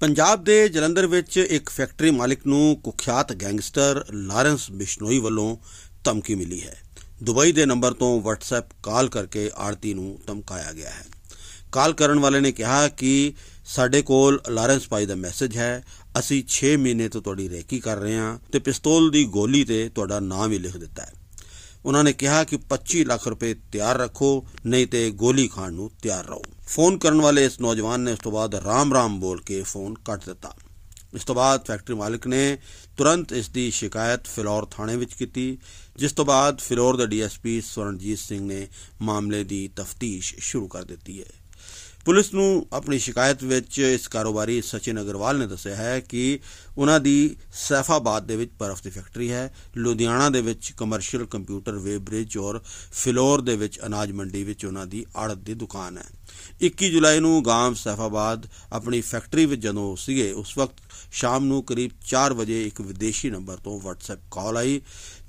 ਪੰਜਾਬ ਦੇ ਜਲੰਧਰ ਵਿੱਚ ਇੱਕ ਫੈਕਟਰੀ ਮਾਲਕ ਨੂੰ ਕੁਖਿਆਤ ਗੈਂਗਸਟਰ ਲਾਰੈਂਸ ਬਿਸ਼ਨੋਈ ਵੱਲੋਂ ਧਮਕੀ ਮਿਲੀ ਹੈ ਦੁਬਈ ਦੇ ਨੰਬਰ ਤੋਂ ਵਟਸਐਪ ਕਾਲ ਕਰਕੇ ਆਰਤੀ ਨੂੰ ਧਮਕਾਇਆ ਗਿਆ ਹੈ ਕਾਲ ਕਰਨ ਵਾਲੇ ਨੇ ਕਿਹਾ ਕਿ ਸਾਡੇ ਕੋਲ ਲਾਰੈਂਸ ਭਾਈ ਦਾ ਮੈਸੇਜ ਹੈ ਅਸੀਂ 6 ਮਹੀਨੇ ਤੋਂ ਤੁਹਾਡੀ ਰੇਕੀ ਕਰ ਰਹੇ ਹਾਂ ਤੇ ਪਿਸਤੌਲ ਦੀ ਗੋਲੀ ਤੇ ਤੁਹਾਡਾ ਨਾਮ ਹੀ ਲਿਖ ਦਿੱਤਾ ਹੈ ਉਹਨਾਂ ਨੇ ਕਿਹਾ ਕਿ 25 ਲੱਖ ਰੁਪਏ ਤਿਆਰ ਰੱਖੋ ਨਹੀਂ ਤੇ ਗੋਲੀ ਖਾਣ ਨੂੰ ਤਿਆਰ ਰਹੋ ਫੋਨ ਕਰਨ ਵਾਲੇ ਇਸ ਨੌਜਵਾਨ ਨੇ ਉਸ ਤੋਂ ਬਾਅਦ ਰਾਮ-ਰਾਮ ਬੋਲ ਕੇ ਫੋਨ ਕੱਟ ਦਿੱਤਾ ਇਸ ਤੋਂ ਬਾਅਦ ਫੈਕਟਰੀ ਮਾਲਕ ਨੇ ਤੁਰੰਤ ਇਸ ਦੀ ਸ਼ਿਕਾਇਤ ਫਿਲੌਰ ਥਾਣੇ ਵਿੱਚ ਕੀਤੀ ਜਿਸ ਤੋਂ ਬਾਅਦ ਫਿਲੌਰ ਦੇ ਡੀਐਸਪੀ ਸਵਰਨਜੀਤ ਸਿੰਘ ਨੇ ਮਾਮਲੇ ਦੀ ਤਫਤੀਸ਼ ਸ਼ੁਰੂ ਕਰ ਦਿੱਤੀ ਹੈ ਪੁਲਿਸ ਨੂੰ ਆਪਣੀ ਸ਼ਿਕਾਇਤ ਵਿੱਚ ਇਸ ਕਾਰੋਬਾਰੀ ਸਚਿਨ ਅਗਰਵਾਲ ਨੇ ਦੱਸਿਆ ਹੈ ਕਿ ਉਹਨਾਂ ਦੀ ਸੈਫਾਬਾਦ ਦੇ ਵਿੱਚ ਬਰਫ਼ ਦੀ ਫੈਕਟਰੀ ਹੈ ਲੁਧਿਆਣਾ ਦੇ ਵਿੱਚ ਕਮਰਸ਼ੀਅਲ ਕੰਪਿਊਟਰ ਵੇਵ ਬ੍ਰਿਜ ਔਰ ਫਲੋਰ ਦੇ ਵਿੱਚ ਅਨਾਜ ਮੰਡੀ ਵਿੱਚ ਉਹਨਾਂ ਦੀ ਆੜਤ ਦੀ ਦੁਕਾਨ ਹੈ 21 ਜੁਲਾਈ ਨੂੰ ਗਾਮ ਸੈਫਾਬਾਦ ਆਪਣੀ ਫੈਕਟਰੀ ਵਿੱਚ ਜਦੋਂ ਸੀਗੇ ਉਸ ਵਕਤ ਸ਼ਾਮ ਨੂੰ ਕਰੀਬ 4 ਵਜੇ ਇੱਕ ਵਿਦੇਸ਼ੀ ਨੰਬਰ ਤੋਂ WhatsApp ਕਾਲ ਆਈ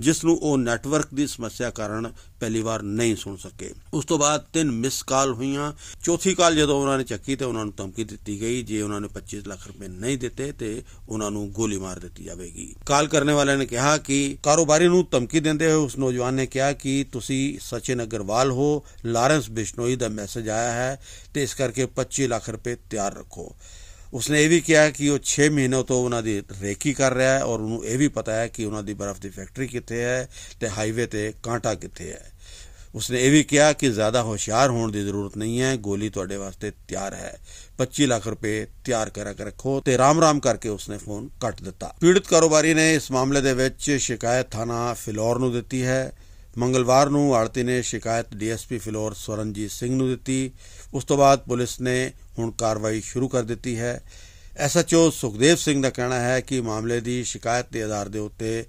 ਜਿਸ ਨੂੰ ਉਹ ਨੈਟਵਰਕ ਦੀ ਸਮੱਸਿਆ ਕਾਰਨ ਪਹਿਲੀ ਵਾਰ ਨਹੀਂ ਸੁਣ ਸਕੇ ਉਸ ਤੋਂ ਬਾਅਦ ਤਿੰਨ ਮਿਸ ਕਾਲ ਹੋਈਆਂ ਚੌਥੀ ਕਾਲ ਜਦੋਂ ਉਹਨਾਂ ਨੇ ਚੱਕੀ ਤੇ ਉਹਨਾਂ ਨੂੰ ਧਮਕੀ ਦਿੱਤੀ ਗਈ ਜੇ ਉਹਨਾਂ ਨੇ 25 ਲੱਖ ਰੁਪਏ ਨਹੀਂ ਦਿੱਤੇ ਤੇ ਉਹਨਾਂ ਨੂੰ ਗੋਲੀ ਮਾਰ ਦਿੱਤੀ ਜਾਵੇਗੀ ਕਾਲ ਕਰਨ ਵਾਲੇ ਨੇ ਕਿਹਾ ਕਿ ਕਾਰੋਬਾਰੀ ਨੂੰ ਧਮਕੀ ਦਿੰਦੇ ਹੋਏ ਉਸ ਨੌਜਵਾਨ ਨੇ ਕਿਹਾ ਕਿ ਤੁਸੀਂ ਸਚਿਨ ਅਗਰਵਾਲ ਹੋ ਲਾਰੈਂਸ ਬਿਸ਼ਨੋਈ ਦਾ ਮੈਸੇਜ ਆਇਆ ਹੈ ਤੇ ਇਸ ਕਰਕੇ 25 ਲੱਖ ਰੁਪਏ ਤਿਆਰ ਰੱਖੋ ਉਸਨੇ ਇਹ ਵੀ ਕਿਹਾ ਕਿ ਉਹ 6 ਮਹੀਨੇ ਤੋਂ ਉਹਨਾਂ ਦੀ ਰੇਕੀ ਕਰ ਰਿਹਾ ਹੈ ਔਰ ਉਹਨੂੰ ਇਹ ਵੀ ਪਤਾ ਹੈ ਕਿ ਉਹਨਾਂ ਦੀ ਬਰਫ਼ ਦੀ ਫੈਕਟਰੀ ਕਿੱਥੇ ਹੈ ਤੇ ਹਾਈਵੇ ਤੇ ਕਾਂਟਾ ਕਿੱਥੇ ਹੈ ਉਸਨੇ ਇਹ ਵੀ ਕਿਹਾ ਕਿ ਜ਼ਿਆਦਾ ਹੁਸ਼ਿਆਰ ਹੋਣ ਦੀ ਜ਼ਰੂਰਤ ਨਹੀਂ ਹੈ ਗੋਲੀ ਤੁਹਾਡੇ ਵਾਸਤੇ ਤਿਆਰ ਹੈ 25 ਲੱਖ ਰੁਪਏ ਤਿਆਰ ਕਰਾ ਕੇ ਰੱਖੋ ਤੇ ਰਾਮ ਰਾਮ ਕਰਕੇ ਉਸਨੇ ਫੋਨ ਕੱਟ ਦਿੱਤਾ ਪੀੜਤ ਕਾਰੋਬਾਰੀ ਨੇ ਇਸ ਮਾਮਲੇ ਦੇ ਵਿੱਚ ਸ਼ਿਕਾਇਤ ਥਾਣਾ ਫਿਲੌਰ ਨੂੰ ਦਿੱਤੀ ਹੈ ਮੰਗਲਵਾਰ ਨੂੰ ਆੜਤੀ ਨੇ ਸ਼ਿਕਾਇਤ ਡੀਐਸਪੀ ਫਲੋਰ ਸਵਰਨਜੀਤ ਸਿੰਘ ਨੂੰ ਦਿੱਤੀ ਉਸ ਤੋਂ ਬਾਅਦ ਪੁਲਿਸ ਨੇ ਹੁਣ ਕਾਰਵਾਈ ਸ਼ੁਰੂ ਕਰ ਦਿੱਤੀ ਹੈ ਐਸਐਚਓ ਸੁਖਦੇਵ ਸਿੰਘ ਦਾ ਕਹਿਣਾ ਹੈ ਕਿ ਮਾਮਲੇ ਦੀ ਸ਼ਿਕਾਇਤ ਦੇ ਆਧਾਰ ਦੇ ਉੱਤੇ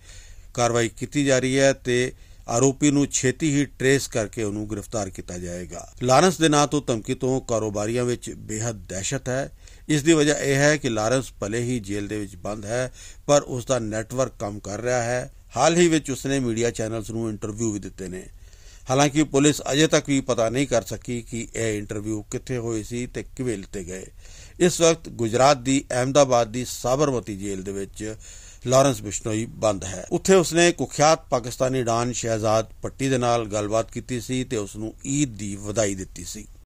ਕਾਰਵਾਈ ਕੀਤੀ ਜਾ ਰਹੀ ਹੈ ਤੇ ਆਰੋਪੀ ਨੂੰ ਛੇਤੀ ਹੀ ਟ੍ਰੇਸ ਕਰਕੇ ਉਹਨੂੰ ਗ੍ਰਿਫਤਾਰ ਕੀਤਾ ਜਾਏਗਾ ਲਾਰੈਂਸ ਦੇ ਨਾਂ ਤੋਂ ਧਮਕੀ ਤੋਂ ਕਾਰੋਬਾਰੀਆਂ ਵਿੱਚ ਬੇहद ਦਹਿਸ਼ਤ ਹੈ ਇਸ ਦੀ ਵਜ੍ਹਾ ਇਹ ਹੈ ਕਿ ਲਾਰੈਂਸ ਭਲੇ ਹੀ ਜੇਲ੍ਹ ਦੇ ਵਿੱਚ ਬੰਦ ਹੈ ਪਰ ਉਸ ਦਾ ਨੈਟਵਰਕ ਕੰਮ ਕਰ ਰਿਹਾ ਹੈ ਹਾਲ ਹੀ ਵਿੱਚ ਉਸਨੇ ਮੀਡੀਆ ਚੈਨਲਸ ਨੂੰ ਇੰਟਰਵਿਊ ਵੀ ਦਿੱਤੇ ਨੇ ਹਾਲਾਂਕਿ ਪੁਲਿਸ ਅਜੇ ਤੱਕ ਵੀ ਪਤਾ ਨਹੀਂ ਕਰ ਸਕੀ ਕਿ ਇਹ ਇੰਟਰਵਿਊ ਕਿੱਥੇ ਹੋਏ ਸੀ ਤੇ ਕਿਵੇਂ ਲਿੱਤੇ ਗਏ ਇਸ ਵਕਤ ਗੁਜਰਾਤ ਦੀ ਅਹਮਦਾਬਾਦ ਦੀ ਸਾਬਰਮਤੀ ਜੇਲ੍ਹ ਦੇ ਵਿੱਚ ਲਾਰੈਂਸ ਬਿਸ਼ਨੋਈ ਬੰਦ ਹੈ ਉੱਥੇ ਉਸਨੇ ਕੁਖਿਆਤ ਪਾਕਿਸਤਾਨੀ ਡਾਨ ਸ਼ਹਿਜ਼ਾਦ ਪੱਟੀ ਦੇ ਨਾਲ ਗੱਲਬਾਤ ਕੀਤੀ ਸੀ ਤੇ ਉਸ ਨੂੰ ਈਦ ਦੀ ਵਧਾਈ ਦਿੱਤੀ ਸੀ